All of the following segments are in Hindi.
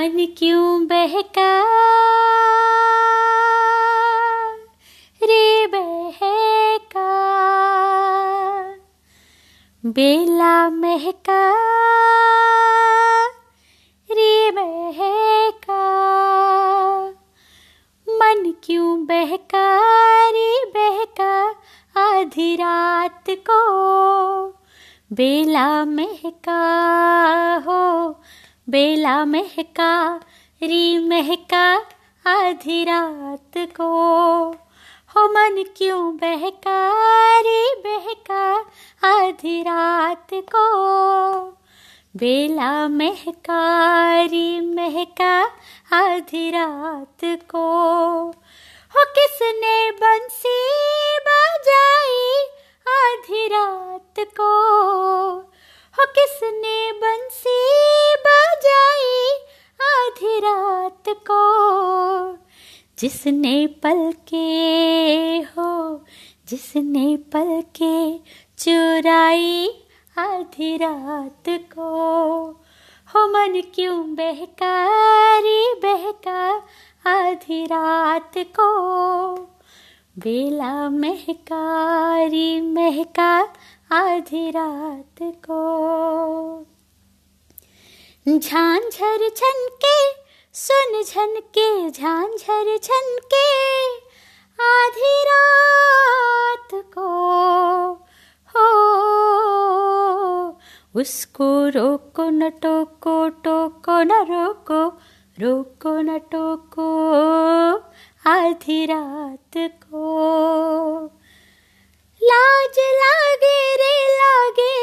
मन क्यों बहका रे बहका बेला महका रे बहका मन क्यों बहका रे बहका आधी रात को बेला महका हो बेला महका री महका आधी रात को हो मन क्यों बहका रे बहका आधी रात को बेला महका री महका आधी रात को हो किसने बंसी बजाई जिसने पल के हो जिसने पल के चुराई आधी रात को हो मन क्यों बहकारी बहका आधी रात को बेला महकारी महका आधी रात को झांझर छन के सुन झन के झांझर झन के आधी रात को हो उसको रोको न टोको टोको न रोको रोको न टोको आधी रात को लाज लागे रे लागे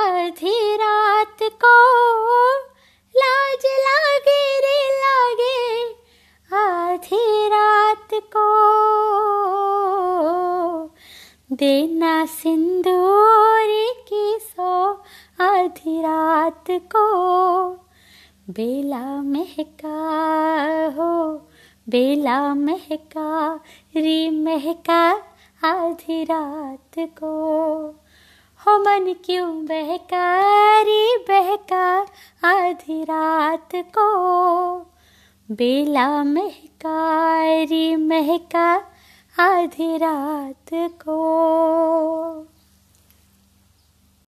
आधी रात को देना सिंदूर की सो आधी रात को बेला महका हो बेला महका री महका आधी रात को हो मन क्यों बहका री बहका आधी रात को बेला महका री महका आधी रात को